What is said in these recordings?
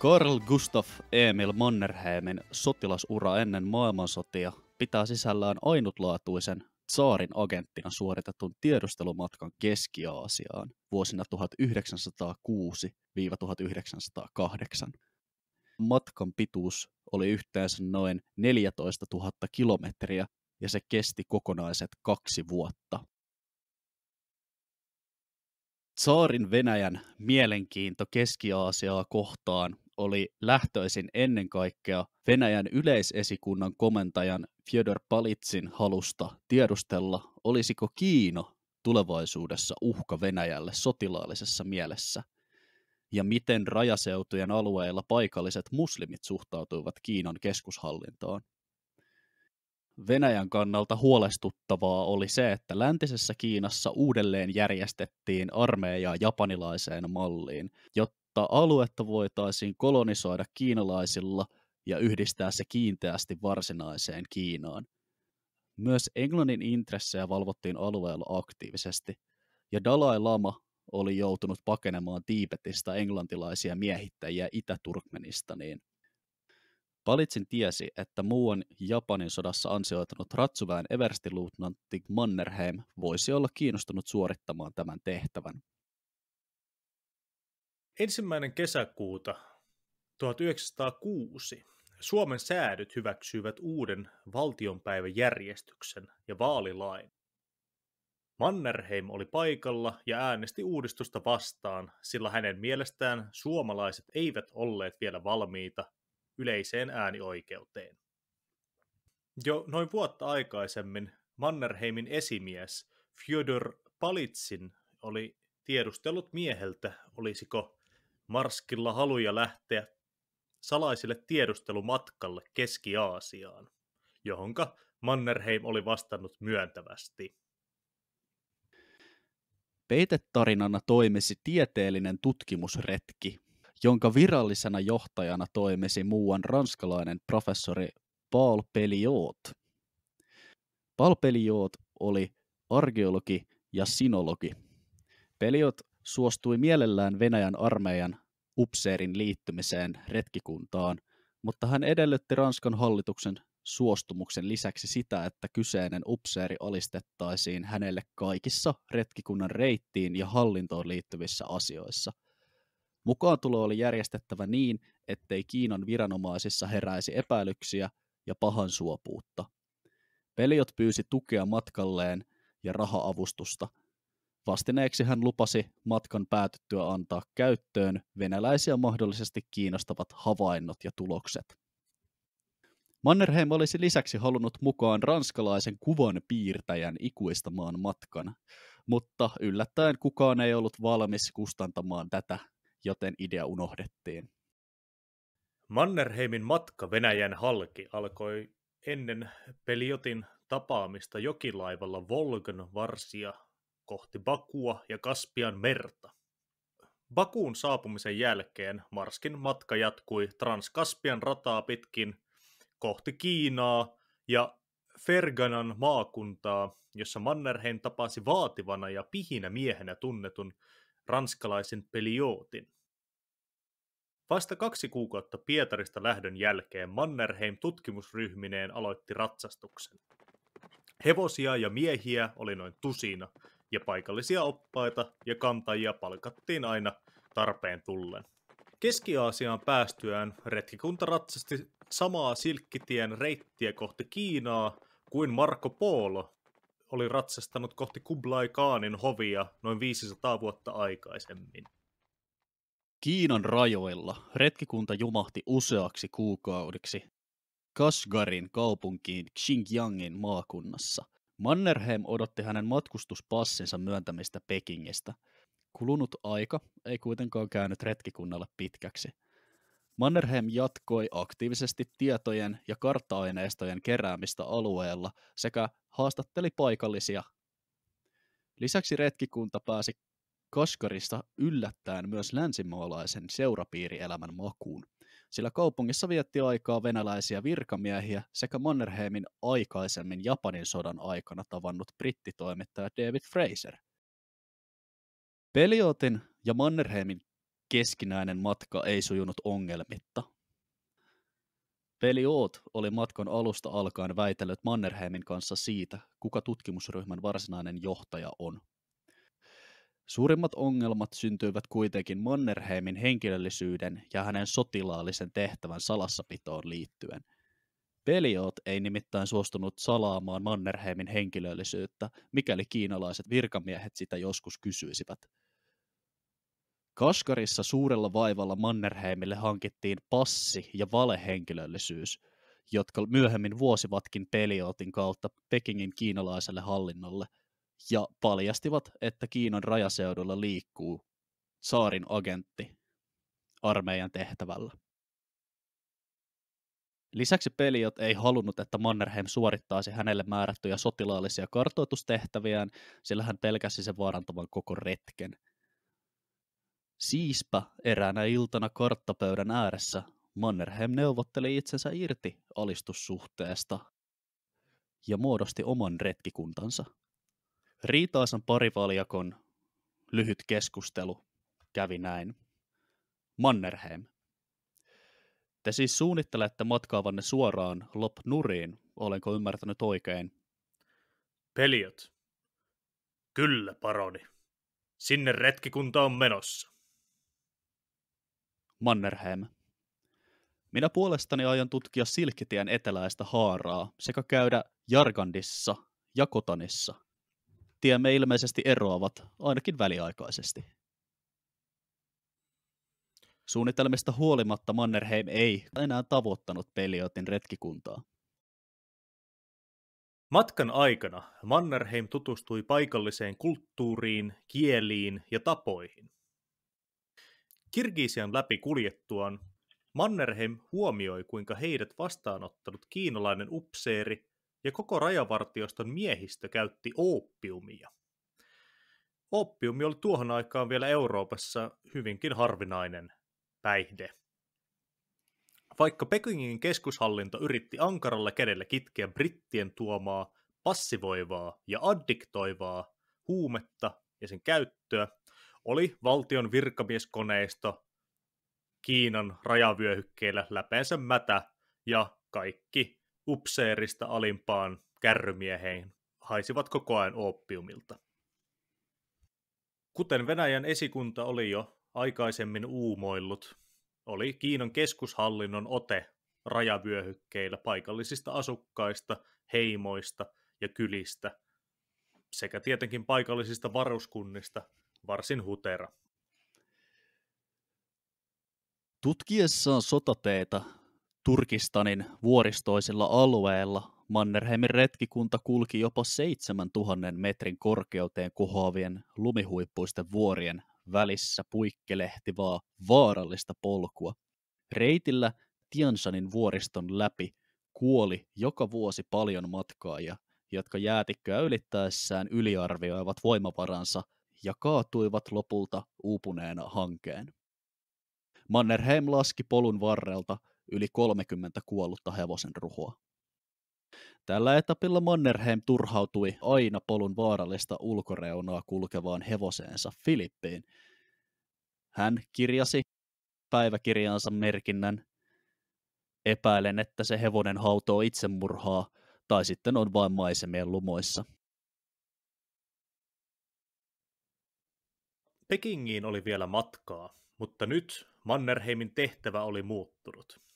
Karl Gustav Emil Mannerheimin sotilasura ennen maailmansotia pitää sisällään ainutlaatuisen saarin agenttina suoritetun tiedustelumatkan Keski-Aasiaan vuosina 1906-1908. Matkan pituus oli yhteensä noin 14 000 kilometriä ja se kesti kokonaiset kaksi vuotta. Saarin Venäjän mielenkiinto Keski-Aasiaa kohtaan oli lähtöisin ennen kaikkea Venäjän yleisesikunnan komentajan Fyodor Palitsin halusta tiedustella, olisiko Kiino tulevaisuudessa uhka Venäjälle sotilaallisessa mielessä, ja miten rajaseutujen alueilla paikalliset muslimit suhtautuivat Kiinan keskushallintoon. Venäjän kannalta huolestuttavaa oli se, että läntisessä Kiinassa uudelleen järjestettiin armeijaa japanilaiseen malliin, jotta mutta aluetta voitaisiin kolonisoida kiinalaisilla ja yhdistää se kiinteästi varsinaiseen Kiinaan. Myös Englannin intressejä valvottiin alueella aktiivisesti, ja Dalai Lama oli joutunut pakenemaan Tiipetistä englantilaisia miehittäjiä Itä-Turkmenistaniin. Palitsin tiesi, että muuan Japanin sodassa ansioitunut ratsuväen everstiluutnantti Mannerheim voisi olla kiinnostunut suorittamaan tämän tehtävän. Ensimmäinen kesäkuuta 1906 Suomen säädyt hyväksyivät uuden valtionpäiväjärjestyksen ja vaalilain. Mannerheim oli paikalla ja äänesti uudistusta vastaan, sillä hänen mielestään suomalaiset eivät olleet vielä valmiita yleiseen äänioikeuteen. Jo noin vuotta aikaisemmin Mannerheimin esimies Fyodor Palitsin oli tiedustellut mieheltä, olisiko Marskilla haluja lähteä salaisille tiedustelumatkalle Keski-Aasiaan, johonka Mannerheim oli vastannut myöntävästi. Peitetarinana toimisi tieteellinen tutkimusretki, jonka virallisena johtajana toimisi muuan ranskalainen professori Paul Pelliot. Paul Pelliot oli arkeologi ja sinologi. Pelliot suostui mielellään Venäjän armeijan upseerin liittymiseen retkikuntaan, mutta hän edellytti Ranskan hallituksen suostumuksen lisäksi sitä, että kyseinen upseeri alistettaisiin hänelle kaikissa retkikunnan reittiin ja hallintoon liittyvissä asioissa. Mukaantulo oli järjestettävä niin, ettei Kiinan viranomaisissa heräisi epäilyksiä ja pahan suopuutta. Peliot pyysi tukea matkalleen ja rahaavustusta, Vastineeksi hän lupasi matkan päätyttyä antaa käyttöön venäläisiä mahdollisesti kiinnostavat havainnot ja tulokset. Mannerheim olisi lisäksi halunnut mukaan ranskalaisen kuvan piirtäjän ikuistamaan matkan, mutta yllättäen kukaan ei ollut valmis kustantamaan tätä, joten idea unohdettiin. Mannerheimin matka Venäjän halki alkoi ennen Peliotin tapaamista jokilaivalla Volgan varsia kohti Bakua ja Kaspian merta. Bakuun saapumisen jälkeen Marskin matka jatkui Transkaspian rataa pitkin kohti Kiinaa ja Ferganan maakuntaa, jossa Mannerheim tapasi vaativana ja pihinä miehenä tunnetun ranskalaisen peliootin. Vasta kaksi kuukautta Pietarista lähdön jälkeen Mannerheim tutkimusryhmineen aloitti ratsastuksen. Hevosia ja miehiä oli noin tusina, ja paikallisia oppaita ja kantajia palkattiin aina tarpeen tullen. Keski-Aasiaan päästyään retkikunta ratsasti samaa silkkitien reittiä kohti Kiinaa kuin Marco Polo oli ratsastanut kohti Kublai Kaanin hovia noin 500 vuotta aikaisemmin. Kiinan rajoilla retkikunta jumahti useaksi kuukaudeksi Kashgarin kaupunkiin Xinjiangin maakunnassa – Mannerheim odotti hänen matkustuspassinsa myöntämistä Pekingistä. Kulunut aika ei kuitenkaan käynyt retkikunnalle pitkäksi. Mannerheim jatkoi aktiivisesti tietojen ja kartta-aineistojen keräämistä alueella sekä haastatteli paikallisia. Lisäksi retkikunta pääsi Kaskarista yllättäen myös länsimaalaisen seurapiirielämän makuun – sillä kaupungissa vietti aikaa venäläisiä virkamiehiä sekä Mannerheimin aikaisemmin Japanin sodan aikana tavannut brittitoimittaja David Fraser. Peliotin ja Mannerheimin keskinäinen matka ei sujunut ongelmitta. Peliot oli matkan alusta alkaen väitellyt Mannerheimin kanssa siitä, kuka tutkimusryhmän varsinainen johtaja on – Suurimmat ongelmat syntyivät kuitenkin Mannerheimin henkilöllisyyden ja hänen sotilaallisen tehtävän salassapitoon liittyen. Peliot ei nimittäin suostunut salaamaan Mannerheimin henkilöllisyyttä, mikäli kiinalaiset virkamiehet sitä joskus kysyisivät. Kaskarissa suurella vaivalla Mannerheimille hankittiin passi ja valehenkilöllisyys, jotka myöhemmin vuosivatkin Peliotin kautta Pekingin kiinalaiselle hallinnolle – ja paljastivat, että Kiinan rajaseudulla liikkuu saarin agentti armeijan tehtävällä. Lisäksi Peliot ei halunnut, että Mannerheim suorittaisi hänelle määrättyjä sotilaallisia kartoitustehtäviään, sillä hän pelkäsi sen vaarantavan koko retken. Siispä eräänä iltana karttapöydän ääressä Mannerheim neuvotteli itsensä irti alistussuhteesta ja muodosti oman retkikuntansa – Riitaisan parivaljakon lyhyt keskustelu kävi näin. Mannerheim. Te siis suunnittelette matkaavanne suoraan Lop Nuriin, olenko ymmärtänyt oikein? Peliot. Kyllä, paroni. Sinne retkikunta on menossa. Mannerheim. Minä puolestani aion tutkia Silkkitien eteläistä haaraa sekä käydä Jargandissa ja Kotanissa – me ilmeisesti eroavat, ainakin väliaikaisesti. Suunnitelmista huolimatta Mannerheim ei enää tavoittanut Peliotin retkikuntaa. Matkan aikana Mannerheim tutustui paikalliseen kulttuuriin, kieliin ja tapoihin. Kirgisian läpi kuljettuaan Mannerheim huomioi, kuinka heidät vastaanottanut kiinalainen upseeri ja koko rajavartioston miehistö käytti oppiumia. Oppiumi oli tuohon aikaan vielä Euroopassa hyvinkin harvinainen päihde. Vaikka Pekingin keskushallinto yritti ankaralla kädellä kitkeä brittien tuomaa, passivoivaa ja addiktoivaa huumetta ja sen käyttöä, oli valtion virkamieskoneisto Kiinan rajavyöhykkeellä läpeensä mätä ja kaikki upseerista alimpaan kärrymieheen haisivat koko ajan oppiumilta. Kuten Venäjän esikunta oli jo aikaisemmin uumoillut, oli Kiinan keskushallinnon ote rajavyöhykkeillä paikallisista asukkaista, heimoista ja kylistä sekä tietenkin paikallisista varuskunnista varsin hutera. Tutkiessaan sotateita Turkistanin vuoristoisilla alueilla Mannerheimin retkikunta kulki jopa 7000 metrin korkeuteen kohoavien lumihuippuisten vuorien välissä puikkelehtivaa vaarallista polkua. Reitillä Tiansanin vuoriston läpi kuoli joka vuosi paljon matkaajia, jotka jäätikköä ylittäessään yliarvioivat voimavaransa ja kaatuivat lopulta uupuneena hankeen. Mannerheim laski polun varrelta yli 30 kuollutta hevosen ruhoa. Tällä etapilla Mannerheim turhautui aina polun vaarallista ulkoreunaa kulkevaan hevoseensa Filippiin. Hän kirjasi päiväkirjaansa merkinnän. Epäilen, että se hevonen hautoo itsemurhaa tai sitten on vain maisemien lumoissa. Pekingiin oli vielä matkaa, mutta nyt Mannerheimin tehtävä oli muuttunut.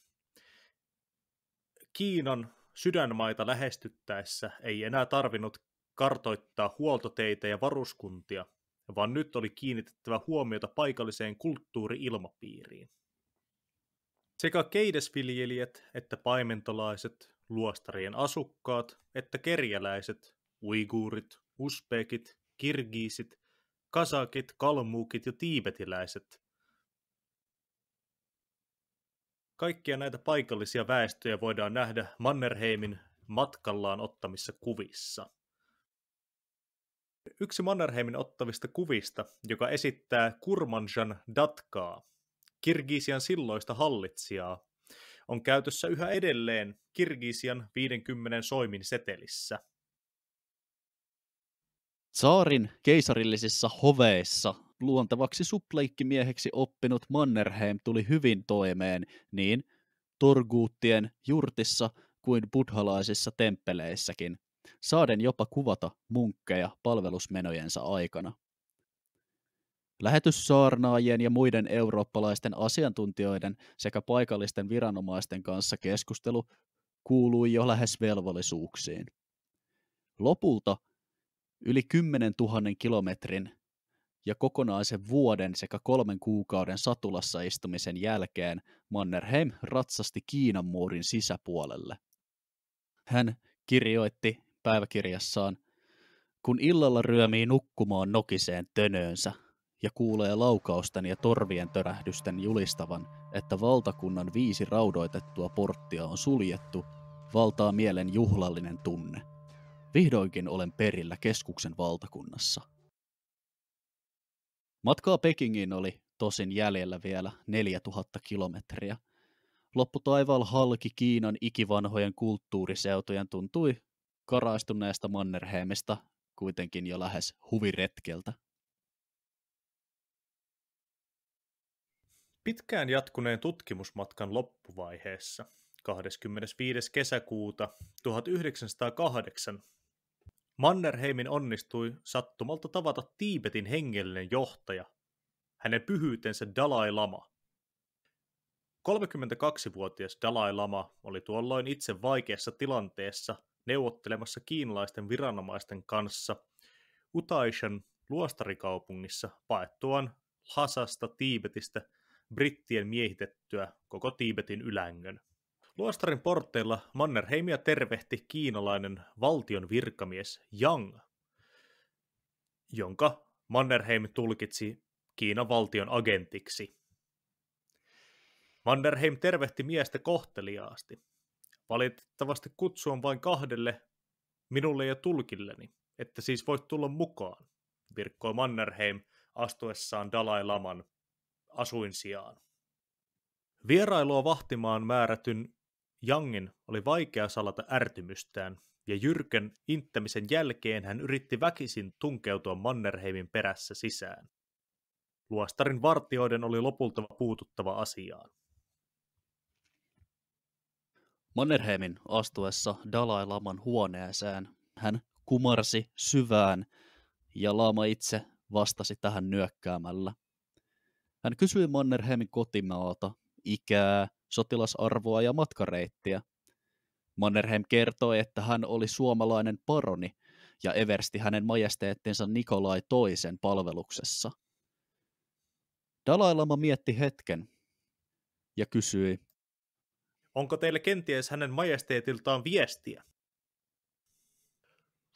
Kiinan sydänmaita lähestyttäessä ei enää tarvinnut kartoittaa huoltoteitä ja varuskuntia, vaan nyt oli kiinnitettävä huomiota paikalliseen kulttuuriilmapiiriin. Sekä keidesviljelijät että paimentolaiset, luostarien asukkaat että kerjäläiset, uiguurit, uspekit, kirgiisit, kasakit, kalmuukit ja tiibetiläiset Kaikkia näitä paikallisia väestöjä voidaan nähdä Mannerheimin matkallaan ottamissa kuvissa. Yksi Mannerheimin ottavista kuvista, joka esittää Kurmanjan Datkaa, Kirgisian silloista hallitsijaa, on käytössä yhä edelleen Kirgisian 50 soimin setelissä. Saarin keisarillisissa hoveissa luontevaksi suppleikkimieheksi oppinut Mannerheim tuli hyvin toimeen niin torguuttien jurtissa kuin buddhalaisissa temppeleissäkin, saaden jopa kuvata munkkeja palvelusmenojensa aikana. Lähetyssaarnaajien ja muiden eurooppalaisten asiantuntijoiden sekä paikallisten viranomaisten kanssa keskustelu kuului jo lähes velvollisuuksiin. Lopulta yli 10 000 kilometrin ja kokonaisen vuoden sekä kolmen kuukauden satulassa istumisen jälkeen Mannerheim ratsasti Kiinan muurin sisäpuolelle. Hän kirjoitti päiväkirjassaan, kun illalla ryömii nukkumaan nokiseen tönöönsä ja kuulee laukausten ja torvien törähdysten julistavan, että valtakunnan viisi raudoitettua porttia on suljettu, valtaa mielen juhlallinen tunne. Vihdoinkin olen perillä keskuksen valtakunnassa. Matkaa Pekingiin oli tosin jäljellä vielä 4000 kilometriä. Lopputaival halki Kiinan ikivanhojen kulttuuriseutujen tuntui karaistuneesta Mannerheimista kuitenkin jo lähes huviretkeltä. Pitkään jatkuneen tutkimusmatkan loppuvaiheessa 25. kesäkuuta 1908 Mannerheimin onnistui sattumalta tavata Tiibetin hengellinen johtaja, hänen pyhyytensä Dalai Lama. 32-vuotias Dalai Lama oli tuolloin itse vaikeassa tilanteessa neuvottelemassa kiinalaisten viranomaisten kanssa Utaishan luostarikaupungissa paettuaan Hasasta Tiibetistä brittien miehitettyä koko Tiibetin ylängön. Luostarin portteilla Mannerheimia tervehti kiinalainen valtion virkamies Yang, jonka Mannerheim tulkitsi Kiinan valtion agentiksi. Mannerheim tervehti miestä kohteliaasti. Valitettavasti kutsu on vain kahdelle, minulle ja tulkilleni, että siis voit tulla mukaan, virkkoi Mannerheim astuessaan Dalai Laman asuin sijaan. Vierailua vahtimaan määrätyn Jangin oli vaikea salata ärtymystään, ja jyrken inttämisen jälkeen hän yritti väkisin tunkeutua Mannerheimin perässä sisään. Luostarin vartioiden oli lopulta puututtava asiaan. Mannerheimin astuessa Dalai Laman huoneeseen hän kumarsi syvään ja Lama itse vastasi tähän nyökkäämällä. Hän kysyi Mannerheimin kotimaata, ikää, sotilasarvoa ja matkareittiä. Mannerheim kertoi, että hän oli suomalainen paroni ja eversti hänen majesteettinsa Nikolai toisen palveluksessa. Dalailama mietti hetken ja kysyi, Onko teille kenties hänen majesteetiltaan viestiä?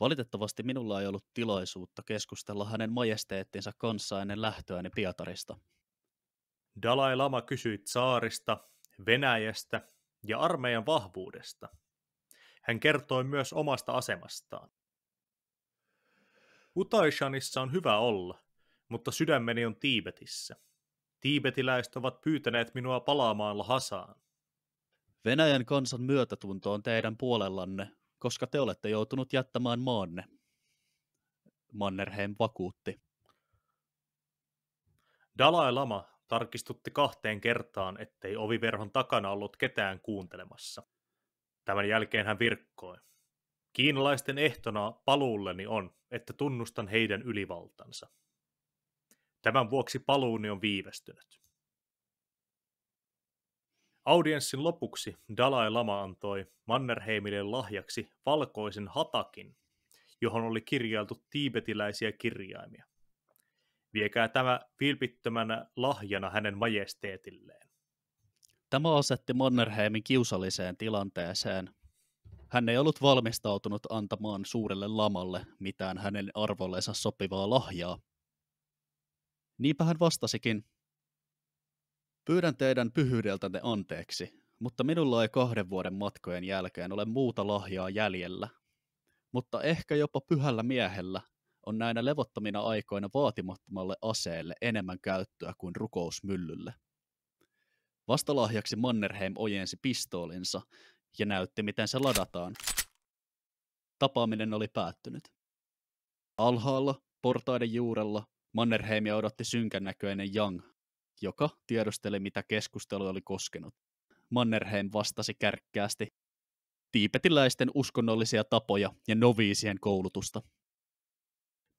Valitettavasti minulla ei ollut tilaisuutta keskustella hänen majesteettinsa kanssa ennen lähtöäni Pietarista. Dalai Lama kysyi saarista, Venäjästä ja armeijan vahvuudesta. Hän kertoi myös omasta asemastaan. Utaishanissa on hyvä olla, mutta sydämeni on Tiibetissä. Tiibetiläiset ovat pyytäneet minua palaamaan Lhasaan. Venäjän kansan myötätunto on teidän puolellanne, koska te olette joutunut jättämään maanne. Mannerheim vakuutti. Dalai Lama tarkistutti kahteen kertaan, ettei oviverhon takana ollut ketään kuuntelemassa. Tämän jälkeen hän virkkoi. Kiinalaisten ehtona paluulleni on, että tunnustan heidän ylivaltansa. Tämän vuoksi paluuni on viivästynyt. Audienssin lopuksi Dalai Lama antoi Mannerheimille lahjaksi valkoisen hatakin, johon oli kirjailtu tiibetiläisiä kirjaimia. Viekää tämä vilpittömänä lahjana hänen majesteetilleen. Tämä asetti Mannerheimin kiusalliseen tilanteeseen. Hän ei ollut valmistautunut antamaan suurelle lamalle mitään hänen arvolleensa sopivaa lahjaa. Niinpä hän vastasikin. Pyydän teidän pyhyydeltänne anteeksi, mutta minulla ei kahden vuoden matkojen jälkeen ole muuta lahjaa jäljellä. Mutta ehkä jopa pyhällä miehellä on näinä levottomina aikoina vaatimattomalle aseelle enemmän käyttöä kuin rukousmyllylle. Vastalahjaksi Mannerheim ojensi pistoolinsa ja näytti, miten se ladataan. Tapaaminen oli päättynyt. Alhaalla, portaiden juurella, Mannerheimia odotti synkännäköinen Young, joka tiedusteli, mitä keskustelu oli koskenut. Mannerheim vastasi kärkkäästi tiipetiläisten uskonnollisia tapoja ja noviisien koulutusta –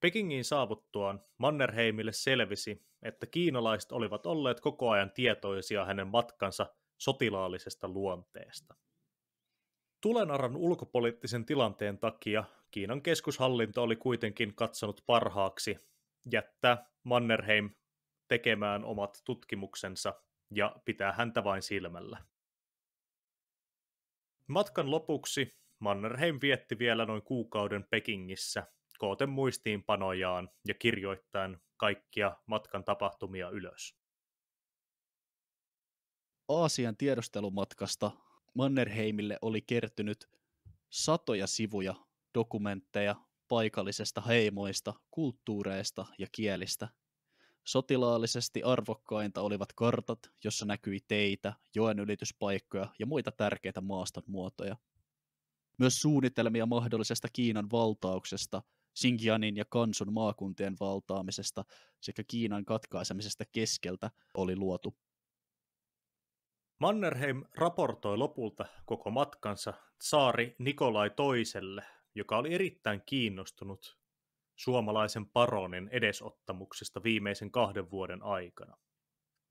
Pekingiin saavuttuaan Mannerheimille selvisi, että kiinalaiset olivat olleet koko ajan tietoisia hänen matkansa sotilaallisesta luonteesta. Tulenaran ulkopoliittisen tilanteen takia Kiinan keskushallinto oli kuitenkin katsonut parhaaksi jättää Mannerheim tekemään omat tutkimuksensa ja pitää häntä vain silmällä. Matkan lopuksi Mannerheim vietti vielä noin kuukauden Pekingissä – kooten muistiinpanojaan ja kirjoittaen kaikkia matkan tapahtumia ylös. Aasian tiedustelumatkasta Mannerheimille oli kertynyt satoja sivuja dokumentteja paikallisesta heimoista, kulttuureista ja kielistä. Sotilaallisesti arvokkainta olivat kartat, jossa näkyi teitä, joen ylityspaikkoja ja muita tärkeitä maaston muotoja. Myös suunnitelmia mahdollisesta Kiinan valtauksesta – Xinjiangin ja Kansun maakuntien valtaamisesta sekä Kiinan katkaisemisesta keskeltä oli luotu. Mannerheim raportoi lopulta koko matkansa saari Nikolai toiselle, joka oli erittäin kiinnostunut suomalaisen paronin edesottamuksesta viimeisen kahden vuoden aikana.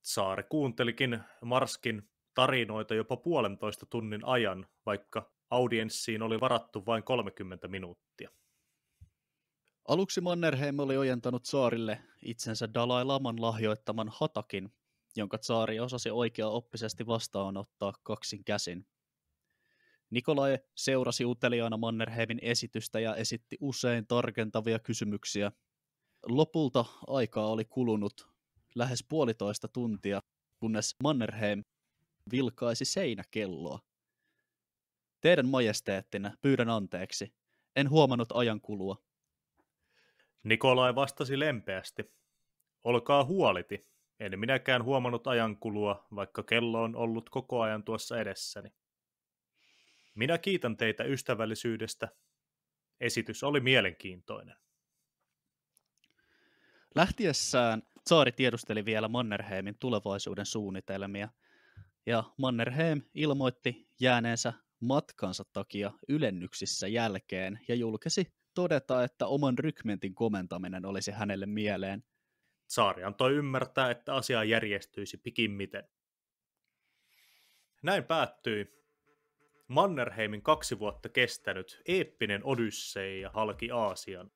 Saari kuuntelikin Marskin tarinoita jopa puolentoista tunnin ajan, vaikka audienssiin oli varattu vain 30 minuuttia. Aluksi Mannerheim oli ojentanut saarille itsensä Dalai Laman lahjoittaman hatakin, jonka saari osasi oikea-oppisesti vastaanottaa kaksin käsin. Nikolai seurasi uteliaana Mannerheimin esitystä ja esitti usein tarkentavia kysymyksiä. Lopulta aikaa oli kulunut lähes puolitoista tuntia, kunnes Mannerheim vilkaisi seinäkelloa. Teidän majesteettinä pyydän anteeksi. En huomannut ajan kulua. Nikolai vastasi lempeästi. Olkaa huoliti. En minäkään huomannut ajankulua, vaikka kello on ollut koko ajan tuossa edessäni. Minä kiitän teitä ystävällisyydestä. Esitys oli mielenkiintoinen. Lähtiessään Saari tiedusteli vielä Mannerheimin tulevaisuuden suunnitelmia, ja Mannerheim ilmoitti jääneensä matkansa takia ylennyksissä jälkeen ja julkisi todeta, että oman rykmentin komentaminen olisi hänelle mieleen. Saari antoi ymmärtää, että asia järjestyisi pikimmiten. Näin päättyi Mannerheimin kaksi vuotta kestänyt eeppinen odysseija halki Aasian.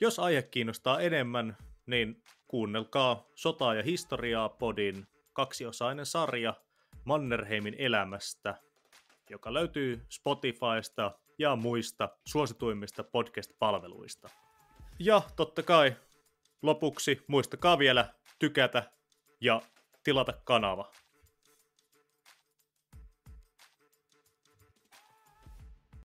Jos aihe kiinnostaa enemmän, niin kuunnelkaa Sotaa ja historiaa podin kaksiosainen sarja Mannerheimin elämästä, joka löytyy Spotifysta, ja muista suosituimmista podcast-palveluista. Ja totta kai lopuksi muistakaa vielä tykätä ja tilata kanava.